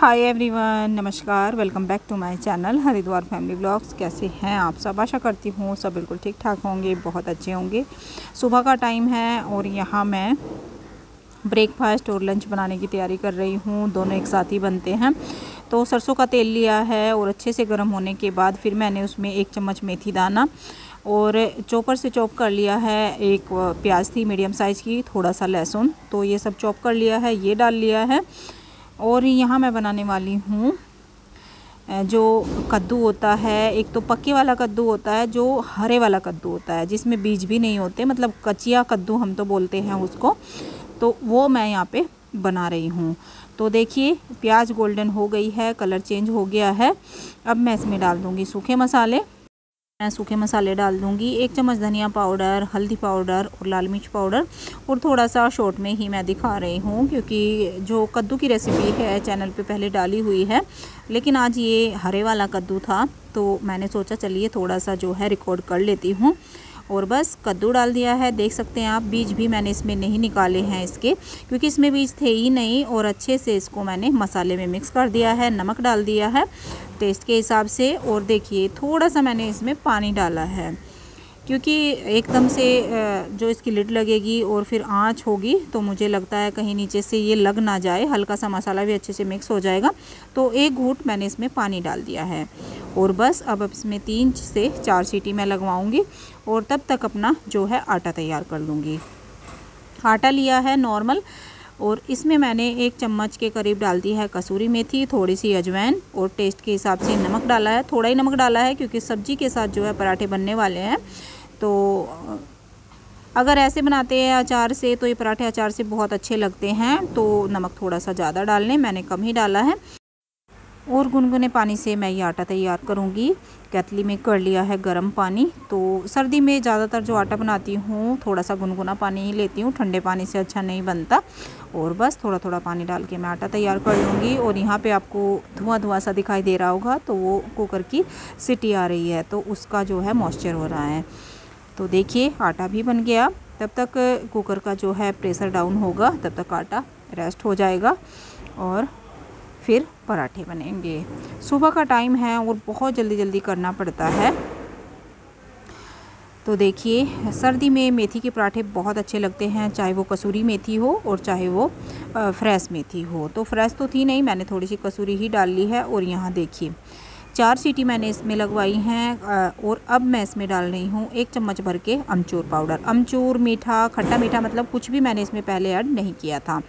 हाय everyone नमस्कार welcome back to my channel Haridwar family blogs कैसे हैं आप सब आशा करती हूँ सब बिल्कुल ठीक ठाक होंगे बहुत अच्छे होंगे सुबह का टाइम है और यहाँ मैं ब्रेकफास्ट और लंच बनाने की तैयारी कर रही हूँ दोनों एक साथ ही बनते हैं तो सरसों का तेल लिया है और अच्छे से गर्म होने के बाद फिर मैंने उसमें एक चम्मच मेथी दाना और चॉपर से चॉप कर लिया है एक प्याज थी मीडियम साइज़ की थोड़ा सा लहसुन तो ये सब चॉप कर लिया है ये डाल लिया है और यहाँ मैं बनाने वाली हूँ जो कद्दू होता है एक तो पक्के वाला कद्दू होता है जो हरे वाला कद्दू होता है जिसमें बीज भी नहीं होते मतलब कचिया कद्दू हम तो बोलते हैं उसको तो वो मैं यहाँ पे बना रही हूँ तो देखिए प्याज गोल्डन हो गई है कलर चेंज हो गया है अब मैं इसमें डाल दूँगी सूखे मसाले मैं सूखे मसाले डाल दूंगी एक चम्मच धनिया पाउडर हल्दी पाउडर और लाल मिर्च पाउडर और थोड़ा सा शॉर्ट में ही मैं दिखा रही हूँ क्योंकि जो कद्दू की रेसिपी है चैनल पे पहले डाली हुई है लेकिन आज ये हरे वाला कद्दू था तो मैंने सोचा चलिए थोड़ा सा जो है रिकॉर्ड कर लेती हूँ और बस कद्दू डाल दिया है देख सकते हैं आप बीज भी मैंने इसमें नहीं निकाले हैं इसके क्योंकि इसमें बीज थे ही नहीं और अच्छे से इसको मैंने मसाले में मिक्स कर दिया है नमक डाल दिया है टेस्ट के हिसाब से और देखिए थोड़ा सा मैंने इसमें पानी डाला है क्योंकि एकदम से जो इसकी लिड लगेगी और फिर आँच होगी तो मुझे लगता है कहीं नीचे से ये लग ना जाए हल्का सा मसाला भी अच्छे से मिक्स हो जाएगा तो एक घूट मैंने इसमें पानी डाल दिया है और बस अब इसमें तीन से चार सीटी मैं लगवाऊँगी और तब तक अपना जो है आटा तैयार कर लूँगी आटा लिया है नॉर्मल और इसमें मैंने एक चम्मच के करीब डाल दी है कसूरी मेथी थोड़ी सी अजवैन और टेस्ट के हिसाब से नमक डाला है थोड़ा ही नमक डाला है क्योंकि सब्जी के साथ जो है पराठे बनने वाले हैं तो अगर ऐसे बनाते हैं अचार से तो ये पराठे अचार से बहुत अच्छे लगते हैं तो नमक थोड़ा सा ज़्यादा डाल लें मैंने कम ही डाला है और गुनगुने पानी से मैं ये आटा तैयार करूँगी कैतली में कर लिया है गर्म पानी तो सर्दी में ज़्यादातर जो आटा बनाती हूँ थोड़ा सा गुनगुना पानी ही लेती हूँ ठंडे पानी से अच्छा नहीं बनता और बस थोड़ा थोड़ा पानी डाल के मैं आटा तैयार कर लूँगी और यहाँ पे आपको धुआं धुआं सा दिखाई दे रहा होगा तो वो कुकर की सिटी आ रही है तो उसका जो है मॉइस्चर हो रहा है तो देखिए आटा भी बन गया तब तक कुकर का जो है प्रेशर डाउन होगा तब तक आटा रेस्ट हो जाएगा और फिर पराठे बनेंगे सुबह का टाइम है और बहुत जल्दी जल्दी करना पड़ता है तो देखिए सर्दी में मेथी के पराठे बहुत अच्छे लगते हैं चाहे वो कसूरी मेथी हो और चाहे वो फ्रेश मेथी हो तो फ्रेश तो थी नहीं मैंने थोड़ी सी कसूरी ही डाल ली है और यहाँ देखिए चार सीटी मैंने इसमें लगवाई हैं और अब मैं इसमें डाल रही हूँ एक चम्मच भर के अमचूर पाउडर अमचूर मीठा खट्टा मीठा मतलब कुछ भी मैंने इसमें पहले ऐड नहीं किया था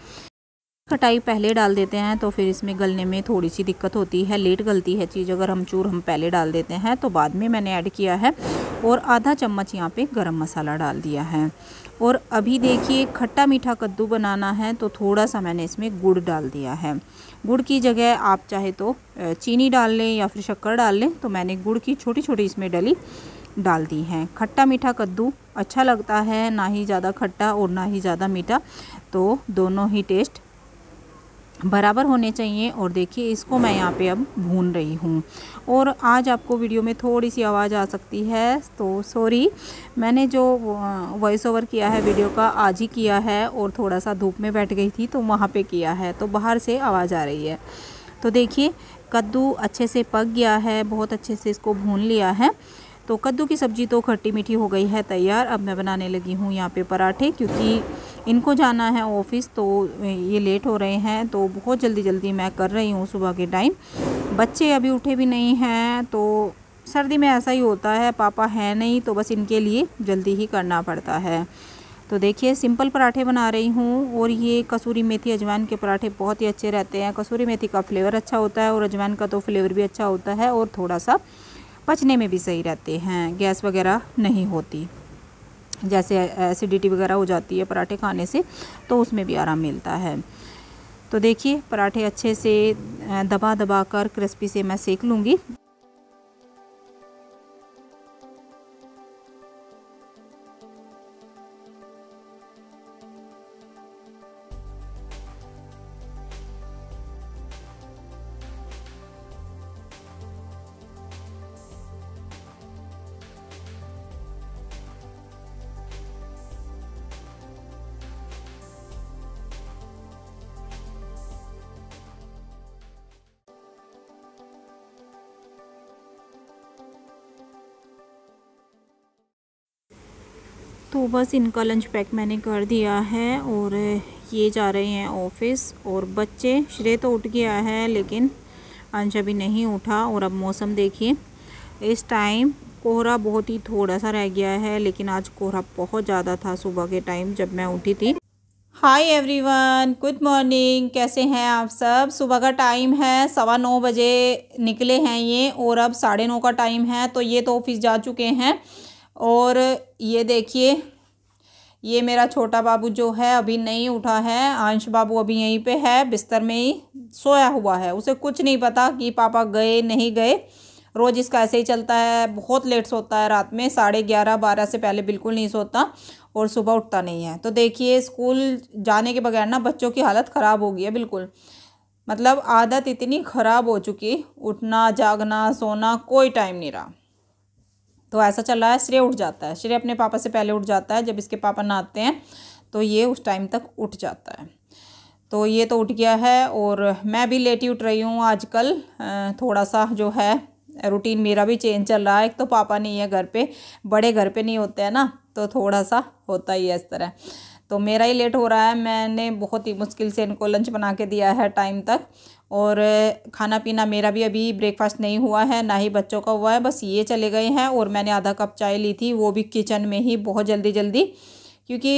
खटाई पहले डाल देते हैं तो फिर इसमें गलने में थोड़ी सी दिक्कत होती है लेट गलती है चीज़ अगर हम चूर हम पहले डाल देते हैं तो बाद में मैंने ऐड किया है और आधा चम्मच यहाँ पे गरम मसाला डाल दिया है और अभी देखिए खट्टा मीठा कद्दू बनाना है तो थोड़ा सा मैंने इसमें गुड़ डाल दिया है गुड़ की जगह आप चाहे तो चीनी डाल लें या फिर शक्कर डाल लें तो मैंने गुड़ की छोटी छोटी इसमें डली डाल दी हैं खट्टा मीठा कद्दू अच्छा लगता है ना ही ज़्यादा खट्टा और ना ही ज़्यादा मीठा तो दोनों ही टेस्ट बराबर होने चाहिए और देखिए इसको मैं यहाँ पे अब भून रही हूँ और आज आपको वीडियो में थोड़ी सी आवाज़ आ सकती है तो सॉरी मैंने जो वॉइस ओवर किया है वीडियो का आज ही किया है और थोड़ा सा धूप में बैठ गई थी तो वहाँ पे किया है तो बाहर से आवाज़ आ रही है तो देखिए कद्दू अच्छे से पक गया है बहुत अच्छे से इसको भून लिया है तो कद्दू की सब्ज़ी तो खट्टी मीठी हो गई है तैयार अब मैं बनाने लगी हूँ यहाँ पर पराठे क्योंकि इनको जाना है ऑफिस तो ये लेट हो रहे हैं तो बहुत जल्दी जल्दी मैं कर रही हूँ सुबह के टाइम बच्चे अभी उठे भी नहीं हैं तो सर्दी में ऐसा ही होता है पापा है नहीं तो बस इनके लिए जल्दी ही करना पड़ता है तो देखिए सिंपल पराठे बना रही हूँ और ये कसूरी मेथी अजवाइन के पराठे बहुत ही अच्छे रहते हैं कसूरी मेथी का फ्लेवर अच्छा होता है और अजवाइन का तो फ्लेवर भी अच्छा होता है और थोड़ा सा पचने में भी सही रहते हैं गैस वगैरह नहीं होती जैसे एसिडिटी वगैरह हो जाती है पराठे खाने से तो उसमें भी आराम मिलता है तो देखिए पराठे अच्छे से दबा दबा कर क्रिस्पी से मैं सेक लूँगी तो बस इनका लंच पैक मैंने कर दिया है और ये जा रहे हैं ऑफिस और बच्चे श्रेय तो उठ गया है लेकिन अंश अभी नहीं उठा और अब मौसम देखिए इस टाइम कोहरा बहुत ही थोड़ा सा रह गया है लेकिन आज कोहरा बहुत ज़्यादा था सुबह के टाइम जब मैं उठी थी हाय एवरीवन गुड मॉर्निंग कैसे हैं आप सब सुबह का टाइम है सवा नौ बजे निकले हैं ये और अब साढ़े नौ का टाइम है तो ये तो ऑफिस जा चुके हैं और ये देखिए ये मेरा छोटा बाबू जो है अभी नहीं उठा है अंश बाबू अभी यहीं पे है बिस्तर में ही सोया हुआ है उसे कुछ नहीं पता कि पापा गए नहीं गए रोज़ इसका ऐसे ही चलता है बहुत लेट सोता है रात में साढ़े ग्यारह बारह से पहले बिल्कुल नहीं सोता और सुबह उठता नहीं है तो देखिए स्कूल जाने के बगैर ना बच्चों की हालत ख़राब हो गई है बिल्कुल मतलब आदत इतनी ख़राब हो चुकी उठना जागना सोना कोई टाइम नहीं रहा तो ऐसा चल रहा है श्रेय उठ जाता है श्रेय अपने पापा से पहले उठ जाता है जब इसके पापा नहाते हैं तो ये उस टाइम तक उठ जाता है तो ये तो उठ गया है और मैं भी लेट ही उठ रही हूँ आजकल थोड़ा सा जो है रूटीन मेरा भी चेंज चल रहा है एक तो पापा नहीं है घर पे बड़े घर पे नहीं होते हैं ना तो थोड़ा सा होता ही है इस तरह तो मेरा ही लेट हो रहा है मैंने बहुत ही मुश्किल से इनको लंच बना के दिया है टाइम तक और खाना पीना मेरा भी अभी ब्रेकफास्ट नहीं हुआ है ना ही बच्चों का हुआ है बस ये चले गए हैं और मैंने आधा कप चाय ली थी वो भी किचन में ही बहुत जल्दी जल्दी क्योंकि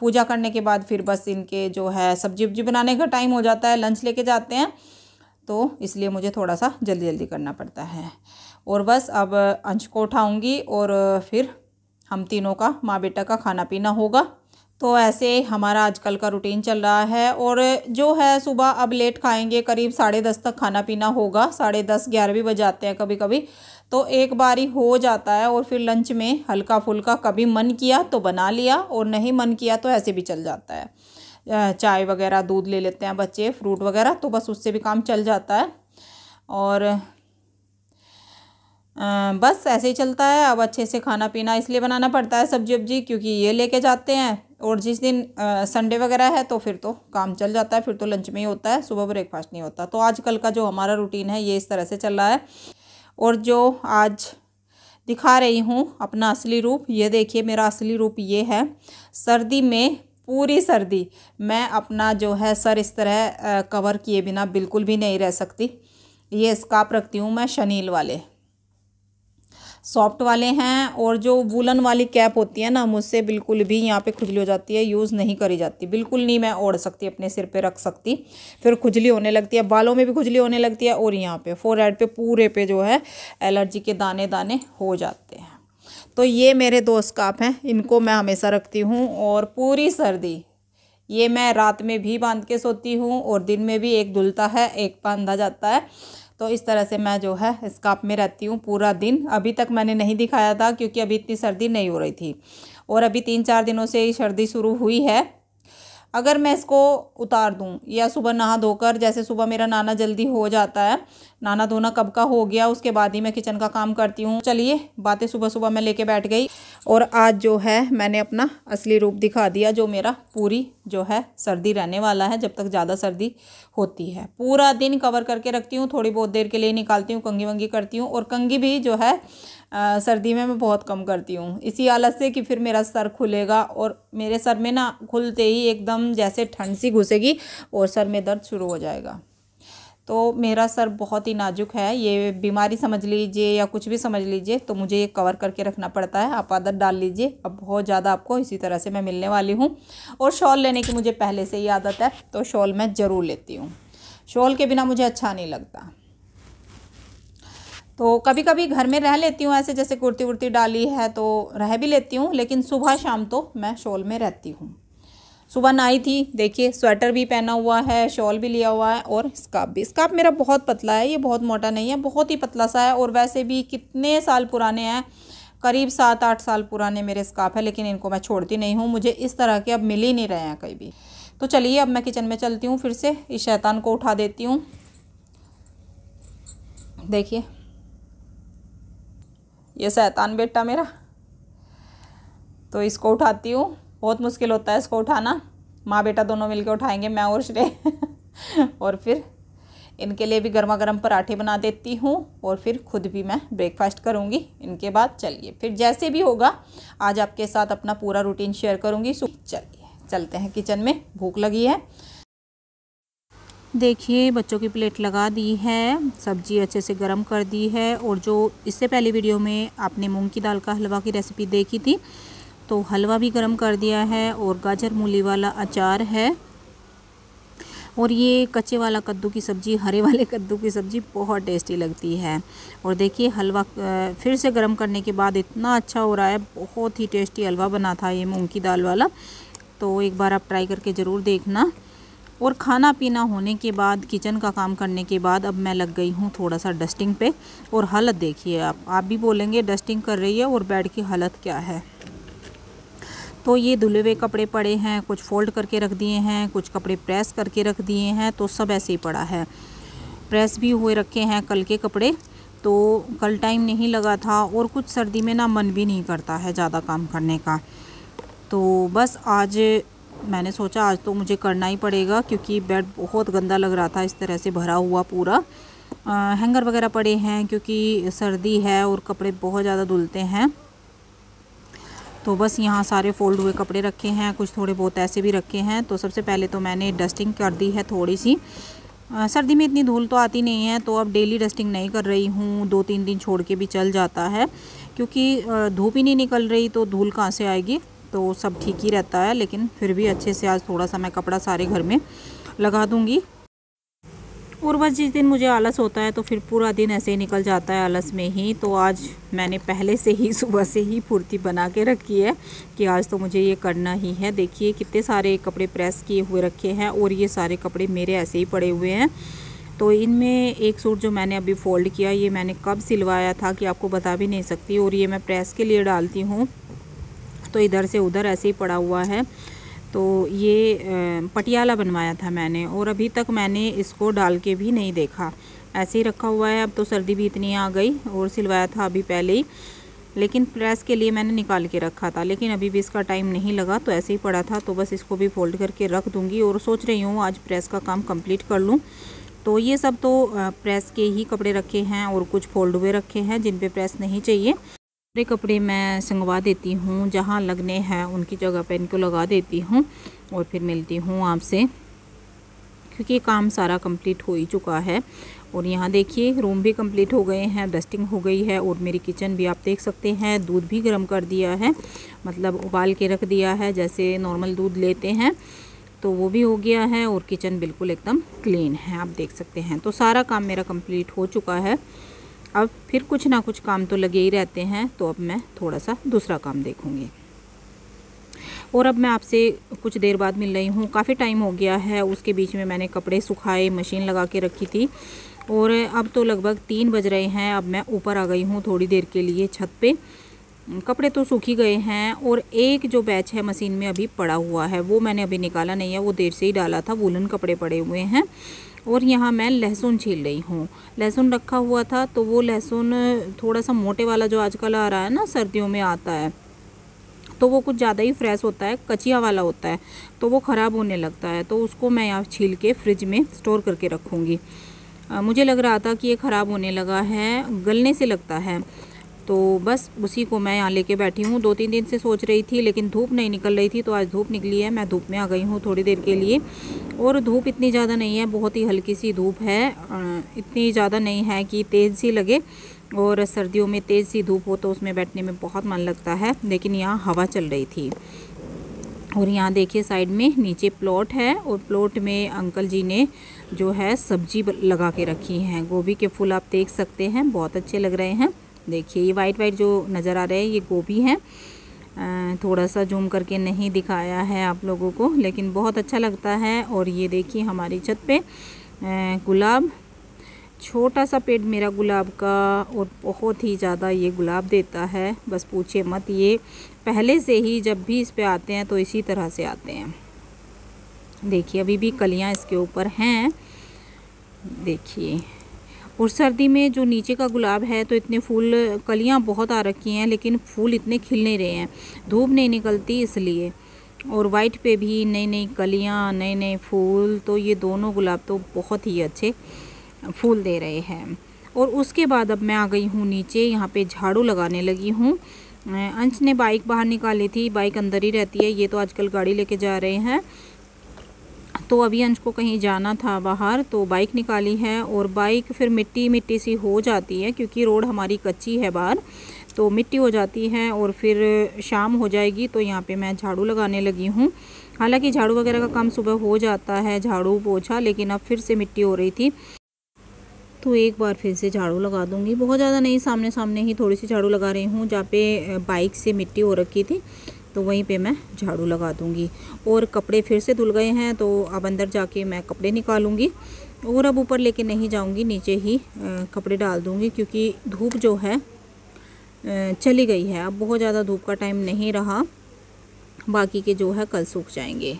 पूजा करने के बाद फिर बस इनके जो है सब्जी वब्जी बनाने का टाइम हो जाता है लंच लेके जाते हैं तो इसलिए मुझे थोड़ा सा जल्दी जल्दी करना पड़ता है और बस अब अंश को उठाऊँगी और फिर हम तीनों का माँ बेटा का खाना पीना होगा तो ऐसे हमारा आजकल का रूटीन चल रहा है और जो है सुबह अब लेट खाएंगे करीब साढ़े दस तक खाना पीना होगा साढ़े दस ग्यारह भी बजाते हैं कभी कभी तो एक बार ही हो जाता है और फिर लंच में हल्का फुल्का कभी मन किया तो बना लिया और नहीं मन किया तो ऐसे भी चल जाता है चाय वगैरह दूध ले लेते हैं बच्चे फ्रूट वगैरह तो बस उससे भी काम चल जाता है और बस ऐसे ही चलता है अब अच्छे से खाना पीना इसलिए बनाना पड़ता है सब्जी वब्जी क्योंकि ये लेके जाते हैं और जिस दिन संडे वगैरह है तो फिर तो काम चल जाता है फिर तो लंच में ही होता है सुबह ब्रेकफास्ट नहीं होता तो आजकल का जो हमारा रूटीन है ये इस तरह से चल रहा है और जो आज दिखा रही हूँ अपना असली रूप ये देखिए मेरा असली रूप ये है सर्दी में पूरी सर्दी मैं अपना जो है सर इस तरह कवर किए बिना बिल्कुल भी नहीं रह सकती ये स्काप रखती हूँ मैं शनील वाले सॉफ्ट वाले हैं और जो वुलन वाली कैप होती है ना मुझसे बिल्कुल भी यहाँ पे खुजली हो जाती है यूज़ नहीं करी जाती बिल्कुल नहीं मैं ओढ़ सकती अपने सिर पे रख सकती फिर खुजली होने लगती है बालों में भी खुजली होने लगती है और यहाँ पे फोर हेड पे पूरे पे जो है एलर्जी के दाने दाने हो जाते हैं तो ये मेरे दोस्त काप हैं इनको मैं हमेशा रखती हूँ और पूरी सर्दी ये मैं रात में भी बांध के सोती हूँ और दिन में भी एक धुलता है एक बांधा जाता है तो इस तरह से मैं जो है स्काप में रहती हूँ पूरा दिन अभी तक मैंने नहीं दिखाया था क्योंकि अभी इतनी सर्दी नहीं हो रही थी और अभी तीन चार दिनों से सर्दी शुरू हुई है अगर मैं इसको उतार दूँ या सुबह नहा धोकर जैसे सुबह मेरा नाना जल्दी हो जाता है नाना धोना कब का हो गया उसके बाद ही मैं किचन का काम करती हूँ चलिए बातें सुबह सुबह मैं लेके बैठ गई और आज जो है मैंने अपना असली रूप दिखा दिया जो मेरा पूरी जो है सर्दी रहने वाला है जब तक ज़्यादा सर्दी होती है पूरा दिन कवर करके रखती हूँ थोड़ी बहुत देर के लिए निकालती हूँ कंगी वंगी करती हूँ और कंगी भी जो है सर्दी में मैं बहुत कम करती हूँ इसी आलत से कि फिर मेरा सर खुलेगा और मेरे सर में ना खुलते ही एकदम जैसे ठंड सी घुसेगी और सर में दर्द शुरू हो जाएगा तो मेरा सर बहुत ही नाजुक है ये बीमारी समझ लीजिए या कुछ भी समझ लीजिए तो मुझे ये कवर करके रखना पड़ता है आप आदत डाल लीजिए अब बहुत ज़्यादा आपको इसी तरह से मैं मिलने वाली हूँ और शॉल लेने की मुझे पहले से ही आदत है तो शॉल मैं ज़रूर लेती हूँ शॉल के बिना मुझे अच्छा नहीं लगता तो कभी कभी घर में रह लेती हूँ ऐसे जैसे कुर्ती वुर्ती डाली है तो रह भी लेती हूँ लेकिन सुबह शाम तो मैं शॉल में रहती हूँ सुबह नहाई थी देखिए स्वेटर भी पहना हुआ है शॉल भी लिया हुआ है और स्काफ भी स्काप मेरा बहुत पतला है ये बहुत मोटा नहीं है बहुत ही पतला सा है और वैसे भी कितने साल पुराने हैं करीब सात आठ साल पुराने मेरे स्काफ है लेकिन इनको मैं छोड़ती नहीं हूँ मुझे इस तरह के अब मिल ही नहीं रहे हैं कहीं भी तो चलिए अब मैं किचन में चलती हूँ फिर से इस शैतान को उठा देती हूँ देखिए ये शैतान बेटा मेरा तो इसको उठाती हूँ बहुत मुश्किल होता है इसको उठाना माँ बेटा दोनों मिलकर उठाएंगे मैं और श्रेय और फिर इनके लिए भी गर्मा गर्म पराठे बना देती हूँ और फिर खुद भी मैं ब्रेकफास्ट करूँगी इनके बाद चलिए फिर जैसे भी होगा आज आपके साथ अपना पूरा रूटीन शेयर करूँगी सो चलिए चलते हैं किचन में भूख लगी है देखिए बच्चों की प्लेट लगा दी है सब्जी अच्छे से गर्म कर दी है और जो इससे पहले वीडियो में आपने मूंग की दाल का हलवा की रेसिपी देखी थी तो हलवा भी गर्म कर दिया है और गाजर मूली वाला अचार है और ये कच्चे वाला कद्दू की सब्ज़ी हरे वाले कद्दू की सब्ज़ी बहुत टेस्टी लगती है और देखिए हलवा फिर से गर्म करने के बाद इतना अच्छा हो रहा है बहुत ही टेस्टी हलवा बना था ये मूंग की दाल वाला तो एक बार आप ट्राई करके ज़रूर देखना और खाना पीना होने के बाद किचन का काम करने के बाद अब मैं लग गई हूँ थोड़ा सा डस्टिंग पे और हालत देखिए आप आप भी बोलेंगे डस्टिंग कर रही है और बेड की हालत क्या है तो ये धुले हुए कपड़े पड़े हैं कुछ फोल्ड करके रख दिए हैं कुछ कपड़े प्रेस करके रख दिए हैं तो सब ऐसे ही पड़ा है प्रेस भी हुए रखे हैं कल के कपड़े तो कल टाइम नहीं लगा था और कुछ सर्दी में ना मन भी नहीं करता है ज़्यादा काम करने का तो बस आज मैंने सोचा आज तो मुझे करना ही पड़ेगा क्योंकि बेड बहुत गंदा लग रहा था इस तरह से भरा हुआ पूरा आ, हैंगर वगैरह पड़े हैं क्योंकि सर्दी है और कपड़े बहुत ज़्यादा धुलते हैं तो बस यहाँ सारे फोल्ड हुए कपड़े रखे हैं कुछ थोड़े बहुत ऐसे भी रखे हैं तो सबसे पहले तो मैंने डस्टिंग कर दी है थोड़ी सी आ, सर्दी में इतनी धूल तो आती नहीं है तो अब डेली डस्टिंग नहीं कर रही हूँ दो तीन दिन छोड़ के भी चल जाता है क्योंकि धूप ही नहीं निकल रही तो धूल कहाँ से आएगी तो सब ठीक ही रहता है लेकिन फिर भी अच्छे से आज थोड़ा सा मैं कपड़ा सारे घर में लगा दूँगी और बस जिस दिन मुझे आलस होता है तो फिर पूरा दिन ऐसे ही निकल जाता है आलस में ही तो आज मैंने पहले से ही सुबह से ही फुर्ती बना के रखी है कि आज तो मुझे ये करना ही है देखिए कितने सारे कपड़े प्रेस किए हुए रखे हैं और ये सारे कपड़े मेरे ऐसे ही पड़े हुए हैं तो इनमें एक सूट जो मैंने अभी फ़ोल्ड किया ये मैंने कब सिलवाया था कि आपको बता भी नहीं सकती और ये मैं प्रेस के लिए डालती हूँ तो इधर से उधर ऐसे ही पड़ा हुआ है तो ये पटियाला बनवाया था मैंने और अभी तक मैंने इसको डाल के भी नहीं देखा ऐसे ही रखा हुआ है अब तो सर्दी भी इतनी आ गई और सिलवाया था अभी पहले ही लेकिन प्रेस के लिए मैंने निकाल के रखा था लेकिन अभी भी इसका टाइम नहीं लगा तो ऐसे ही पड़ा था तो बस इसको भी फोल्ड करके रख दूँगी और सोच रही हूँ आज प्रेस का काम कंप्लीट कर लूँ तो ये सब तो प्रेस के ही कपड़े रखे हैं और कुछ फोल्ड हुए रखे हैं जिन पर प्रेस नहीं चाहिए सारे कपड़े मैं संगवा देती हूँ जहाँ लगने हैं उनकी जगह पर इनको लगा देती हूँ और फिर मिलती हूँ आपसे क्योंकि काम सारा कंप्लीट हो ही चुका है और यहाँ देखिए रूम भी कंप्लीट हो गए हैं डस्टिंग हो गई है और मेरी किचन भी आप देख सकते हैं दूध भी गर्म कर दिया है मतलब उबाल के रख दिया है जैसे नॉर्मल दूध लेते हैं तो वो भी हो गया है और किचन बिल्कुल एकदम क्लीन है आप देख सकते हैं तो सारा काम मेरा कंप्लीट हो चुका है अब फिर कुछ ना कुछ काम तो लगे ही रहते हैं तो अब मैं थोड़ा सा दूसरा काम देखूँगी और अब मैं आपसे कुछ देर बाद मिल रही हूँ काफ़ी टाइम हो गया है उसके बीच में मैंने कपड़े सुखाए मशीन लगा के रखी थी और अब तो लगभग तीन बज रहे हैं अब मैं ऊपर आ गई हूँ थोड़ी देर के लिए छत पे कपड़े तो सूख ही गए हैं और एक जो बैच है मशीन में अभी पड़ा हुआ है वो मैंने अभी निकाला नहीं है वो देर से ही डाला था वुलन कपड़े पड़े हुए हैं और यहाँ मैं लहसुन छील रही हूँ लहसुन रखा हुआ था तो वो लहसुन थोड़ा सा मोटे वाला जो आजकल आ रहा है ना सर्दियों में आता है तो वो कुछ ज़्यादा ही फ्रेश होता है कचिया वाला होता है तो वो ख़राब होने लगता है तो उसको मैं यहाँ छील के फ्रिज में स्टोर करके रखूँगी मुझे लग रहा था कि ये ख़राब होने लगा है गलने से लगता है तो बस उसी को मैं यहाँ लेके बैठी हूँ दो तीन दिन से सोच रही थी लेकिन धूप नहीं निकल रही थी तो आज धूप निकली है मैं धूप में आ गई हूँ थोड़ी देर के लिए और धूप इतनी ज़्यादा नहीं है बहुत ही हल्की सी धूप है इतनी ज़्यादा नहीं है कि तेज़ सी लगे और सर्दियों में तेज़ सी धूप हो तो उसमें बैठने में बहुत मन लगता है लेकिन यहाँ हवा चल रही थी और यहाँ देखिए साइड में नीचे प्लॉट है और प्लॉट में अंकल जी ने जो है सब्जी लगा के रखी हैं गोभी के फूल आप देख सकते हैं बहुत अच्छे लग रहे हैं देखिए ये वाइट वाइट जो नज़र आ रहे हैं ये गोभी हैं थोड़ा सा जूम करके नहीं दिखाया है आप लोगों को लेकिन बहुत अच्छा लगता है और ये देखिए हमारी छत पे गुलाब छोटा सा पेड़ मेरा गुलाब का और बहुत ही ज़्यादा ये गुलाब देता है बस पूछे मत ये पहले से ही जब भी इस पे आते हैं तो इसी तरह से आते हैं देखिए अभी भी कलियाँ इसके ऊपर हैं देखिए और सर्दी में जो नीचे का गुलाब है तो इतने फूल कलियाँ बहुत आ रखी हैं लेकिन फूल इतने खिल नहीं रहे हैं धूप नहीं निकलती इसलिए और वाइट पे भी नई नई कलियाँ नए नए फूल तो ये दोनों गुलाब तो बहुत ही अच्छे फूल दे रहे हैं और उसके बाद अब मैं आ गई हूँ नीचे यहाँ पे झाड़ू लगाने लगी हूँ अंश ने बाइक बाहर निकाली थी बाइक अंदर ही रहती है ये तो आजकल गाड़ी लेके जा रहे हैं तो अभी अंश को कहीं जाना था बाहर तो बाइक निकाली है और बाइक फिर मिट्टी मिट्टी सी हो जाती है क्योंकि रोड हमारी कच्ची है बाहर तो मिट्टी हो जाती है और फिर शाम हो जाएगी तो यहाँ पे मैं झाड़ू लगाने लगी हूँ हालांकि झाड़ू वगैरह का काम सुबह हो जाता है झाड़ू पोछा लेकिन अब फिर से मिट्टी हो रही थी तो एक बार फिर से झाड़ू लगा दूँगी बहुत ज़्यादा नहीं सामने सामने ही थोड़ी सी झाड़ू लगा रही हूँ जहाँ पे बाइक से मिट्टी हो रखी थी तो वहीं पे मैं झाड़ू लगा दूँगी और कपड़े फिर से धुल गए हैं तो अब अंदर जाके मैं कपड़े निकालूँगी और अब ऊपर लेके नहीं जाऊँगी नीचे ही कपड़े डाल दूँगी क्योंकि धूप जो है चली गई है अब बहुत ज़्यादा धूप का टाइम नहीं रहा बाकी के जो है कल सूख जाएंगे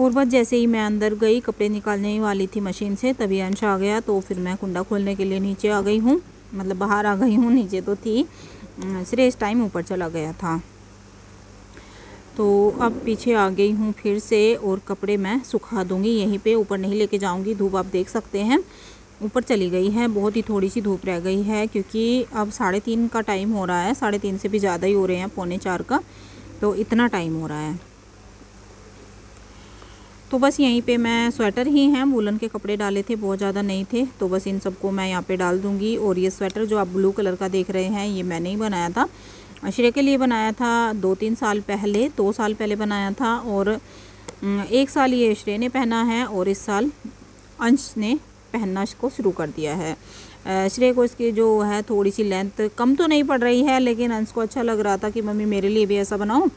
और बस जैसे ही मैं अंदर गई कपड़े निकालने वाली थी मशीन से तभी अंश आ गया तो फिर मैं कुंडा खोलने के लिए नीचे आ गई हूँ मतलब बाहर आ गई हूँ नीचे तो थी इस टाइम ऊपर चला गया था तो अब पीछे आ गई हूँ फिर से और कपड़े मैं सुखा दूँगी यहीं पे ऊपर नहीं लेके जाऊँगी धूप आप देख सकते हैं ऊपर चली गई है बहुत ही थोड़ी सी धूप रह गई है क्योंकि अब साढ़े तीन का टाइम हो रहा है साढ़े तीन से भी ज़्यादा ही हो रहे हैं पौने चार का तो इतना टाइम हो रहा है तो बस यहीं पे मैं स्वेटर ही हैं वूलन के कपड़े डाले थे बहुत ज़्यादा नहीं थे तो बस इन सबको मैं यहाँ पे डाल दूँगी और ये स्वेटर जो आप ब्लू कलर का देख रहे हैं ये मैंने ही बनाया था श्रेय के लिए बनाया था दो तीन साल पहले दो साल पहले बनाया था और एक साल ये श्रेय ने पहना है और इस साल अंश ने पहनना इसको शुरू कर दिया है श्रेय को इसकी जो है थोड़ी सी लेंथ कम तो नहीं पड़ रही है लेकिन अंश को अच्छा लग रहा था कि मम्मी मेरे लिए भी ऐसा बनाऊँ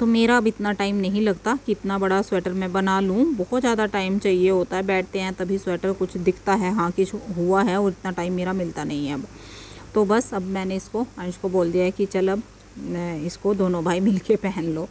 तो मेरा अब इतना टाइम नहीं लगता कि इतना बड़ा स्वेटर मैं बना लूँ बहुत ज़्यादा टाइम चाहिए होता है बैठते हैं तभी स्वेटर कुछ दिखता है हाँ कि हुआ है और इतना टाइम मेरा मिलता नहीं है अब तो बस अब मैंने इसको अंश को बोल दिया है कि चल अब इसको दोनों भाई मिलके पहन लो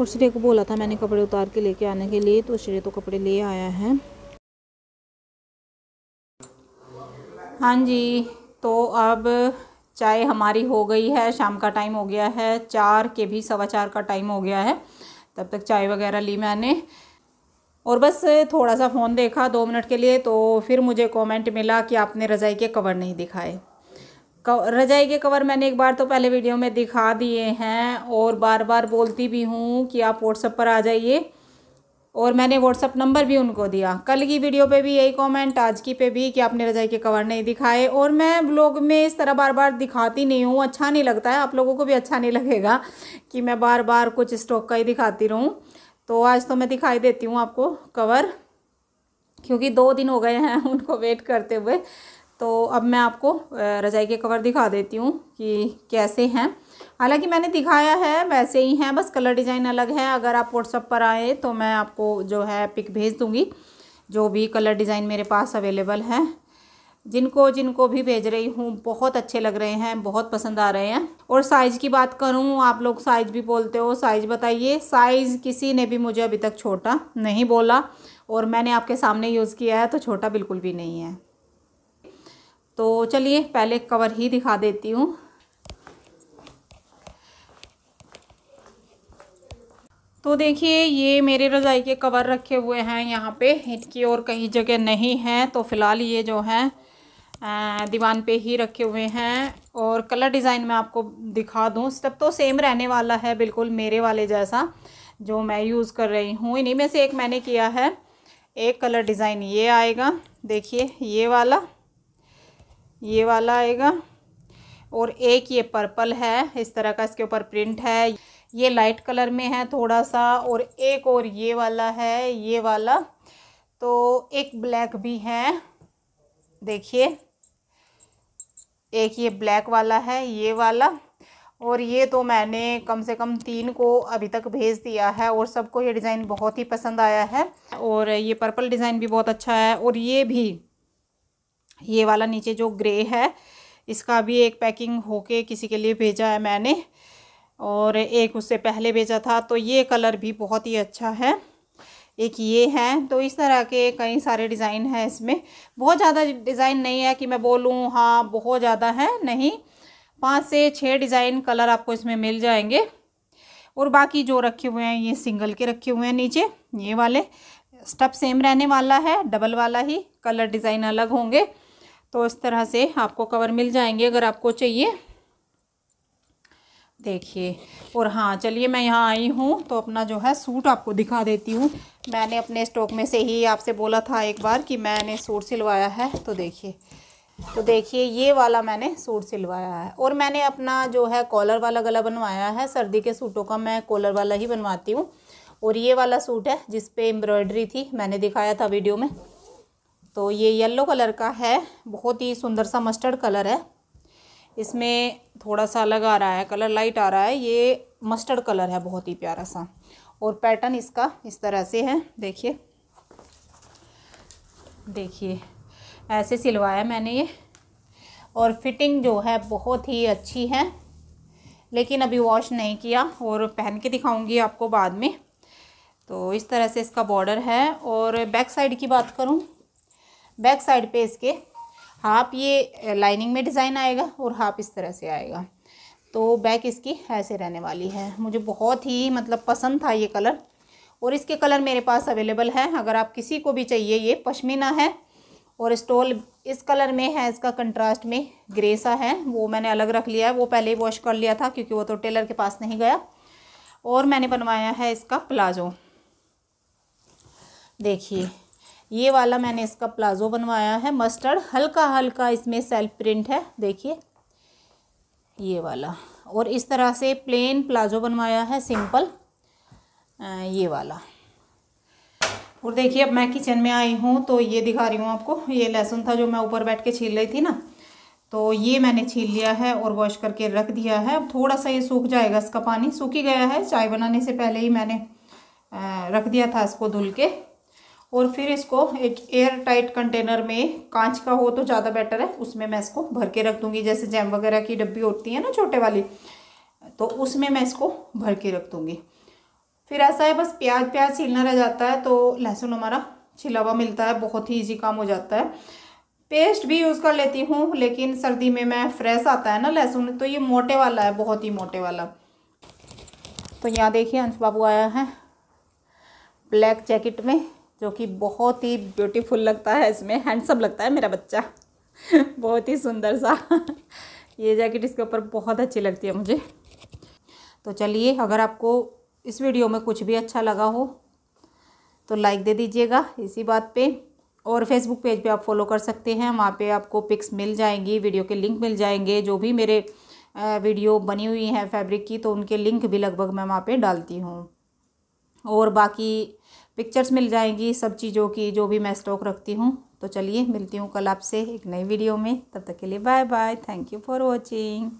और श्रेय को बोला था मैंने कपड़े उतार के लेके आने के लिए तो श्रेय तो कपड़े ले आया है हाँ जी तो अब चाय हमारी हो गई है शाम का टाइम हो गया है चार के भी सवा चार का टाइम हो गया है तब तक चाय वगैरह ली मैंने और बस थोड़ा सा फ़ोन देखा दो मिनट के लिए तो फिर मुझे कमेंट मिला कि आपने रज़ाई के कवर नहीं दिखाए रजाई के कवर मैंने एक बार तो पहले वीडियो में दिखा दिए हैं और बार बार बोलती भी हूँ कि आप व्हाट्सअप पर आ जाइए और मैंने व्हाट्सअप नंबर भी उनको दिया कल की वीडियो पे भी यही कमेंट आज की पे भी कि आपने रजाई के कवर नहीं दिखाए और मैं ब्लॉग में इस तरह बार बार दिखाती नहीं हूँ अच्छा नहीं लगता है आप लोगों को भी अच्छा नहीं लगेगा कि मैं बार बार कुछ स्टॉक का ही दिखाती रहूँ तो आज तो मैं दिखाई देती हूँ आपको कवर क्योंकि दो दिन हो गए हैं उनको वेट करते हुए तो अब मैं आपको रजाई के कवर दिखा देती हूँ कि कैसे हैं हालांकि मैंने दिखाया है वैसे ही हैं बस कलर डिज़ाइन अलग है अगर आप व्हाट्सअप पर आए तो मैं आपको जो है पिक भेज दूँगी जो भी कलर डिज़ाइन मेरे पास अवेलेबल है जिनको जिनको भी भेज रही हूँ बहुत अच्छे लग रहे हैं बहुत पसंद आ रहे हैं और साइज़ की बात करूँ आप लोग साइज़ भी बोलते हो साइज़ बताइए साइज़ किसी ने भी मुझे अभी तक छोटा नहीं बोला और मैंने आपके सामने यूज़ किया है तो छोटा बिल्कुल भी नहीं है तो चलिए पहले कवर ही दिखा देती हूँ तो देखिए ये मेरे रज़ाई के कवर रखे हुए हैं यहाँ पे इनकी और कहीं जगह नहीं है तो फ़िलहाल ये जो है दीवान पे ही रखे हुए हैं और कलर डिज़ाइन मैं आपको दिखा दूँ स्टेप तो सेम रहने वाला है बिल्कुल मेरे वाले जैसा जो मैं यूज़ कर रही हूँ इन्हीं में से एक मैंने किया है एक कलर डिज़ाइन ये आएगा देखिए ये वाला ये वाला आएगा और एक ये पर्पल है इस तरह का इसके ऊपर प्रिंट है ये लाइट कलर में है थोड़ा सा और एक और ये वाला है ये वाला तो एक ब्लैक भी है देखिए एक ये ब्लैक वाला है ये वाला और ये तो मैंने कम से कम तीन को अभी तक भेज दिया है और सबको ये डिज़ाइन बहुत ही पसंद आया है और ये पर्पल डिज़ाइन भी बहुत अच्छा है और ये भी ये वाला नीचे जो ग्रे है इसका भी एक पैकिंग होके किसी के लिए भेजा है मैंने और एक उससे पहले भेजा था तो ये कलर भी बहुत ही अच्छा है एक ये है तो इस तरह के कई सारे डिज़ाइन हैं इसमें बहुत ज़्यादा डिज़ाइन नहीं है कि मैं बोलूँ हाँ बहुत ज़्यादा है नहीं पाँच से छः डिज़ाइन कलर आपको इसमें मिल जाएंगे और बाकी जो रखे हुए हैं ये सिंगल के रखे हुए हैं नीचे ये वाले स्टप सेम रहने वाला है डबल वाला ही कलर डिज़ाइन अलग होंगे तो इस तरह से आपको कवर मिल जाएंगे अगर आपको चाहिए देखिए और हाँ चलिए मैं यहाँ आई हूँ तो अपना जो है सूट आपको दिखा देती हूँ मैंने अपने स्टॉक में से ही आपसे बोला था एक बार कि मैंने सूट सिलवाया है तो देखिए तो देखिए ये वाला मैंने सूट सिलवाया है और मैंने अपना जो है कॉलर वाला गला बनवाया है सर्दी के सूटों का मैं कॉलर वाला ही बनवाती हूँ और ये वाला सूट है जिसपे एम्ब्रॉयडरी थी मैंने दिखाया था वीडियो में तो ये येलो कलर का है बहुत ही सुंदर सा मस्टर्ड कलर है इसमें थोड़ा सा अलग आ रहा है कलर लाइट आ रहा है ये मस्टर्ड कलर है बहुत ही प्यारा सा और पैटर्न इसका इस तरह से है देखिए देखिए ऐसे सिलवाया मैंने ये और फिटिंग जो है बहुत ही अच्छी है लेकिन अभी वॉश नहीं किया और पहन के दिखाऊंगी आपको बाद में तो इस तरह से इसका बॉर्डर है और बैक साइड की बात करूँ बैक साइड पे इसके हाफ ये लाइनिंग में डिज़ाइन आएगा और हाफ इस तरह से आएगा तो बैक इसकी ऐसे रहने वाली है मुझे बहुत ही मतलब पसंद था ये कलर और इसके कलर मेरे पास अवेलेबल है अगर आप किसी को भी चाहिए ये पश्मीना है और स्टोल इस कलर में है इसका कंट्रास्ट में ग्रे सा है वो मैंने अलग रख लिया है वो पहले ही वॉश कर लिया था क्योंकि वो तो टेलर के पास नहीं गया और मैंने बनवाया है इसका प्लाजो देखिए ये वाला मैंने इसका प्लाजो बनवाया है मस्टर्ड हल्का हल्का इसमें सेल्फ प्रिंट है देखिए ये वाला और इस तरह से प्लेन प्लाजो बनवाया है सिंपल ये वाला और देखिए अब मैं किचन में आई हूँ तो ये दिखा रही हूँ आपको ये लहसुन था जो मैं ऊपर बैठ के छील रही थी ना तो ये मैंने छील लिया है और वॉश करके रख दिया है अब थोड़ा सा ये सूख जाएगा इसका पानी सूख ही गया है चाय बनाने से पहले ही मैंने रख दिया था इसको धुल के और फिर इसको एक एयर टाइट कंटेनर में कांच का हो तो ज़्यादा बेटर है उसमें मैं इसको भर के रख दूँगी जैसे जैम वगैरह की डब्बी होती है ना छोटे वाली तो उसमें मैं इसको भर के रख दूँगी फिर ऐसा है बस प्याज प्याज छीलना रह जाता है तो लहसुन हमारा छिला हुआ मिलता है बहुत ही ईजी काम हो जाता है पेस्ट भी यूज़ कर लेती हूँ लेकिन सर्दी में मैं फ्रेश आता है ना लहसुन तो ये मोटे वाला है बहुत ही मोटे वाला तो यहाँ देखिए अंश बाबू आया है ब्लैक जैकेट में जो कि बहुत ही ब्यूटीफुल लगता है इसमें हैंडसम लगता है मेरा बच्चा बहुत ही सुंदर सा ये जैकेट इसके ऊपर बहुत अच्छी लगती है मुझे तो चलिए अगर आपको इस वीडियो में कुछ भी अच्छा लगा हो तो लाइक दे दीजिएगा इसी बात पे और फेसबुक पेज पे आप फॉलो कर सकते हैं वहाँ पे आपको पिक्स मिल जाएंगी वीडियो के लिंक मिल जाएंगे जो भी मेरे वीडियो बनी हुई हैं फैब्रिक की तो उनके लिंक भी लगभग मैं वहाँ पे डालती हूँ और बाकी पिक्चर्स मिल जाएंगी सब चीज़ों की जो भी मैं स्टॉक रखती हूँ तो चलिए मिलती हूँ कल आपसे एक नई वीडियो में तब तक के लिए bye bye thank you for watching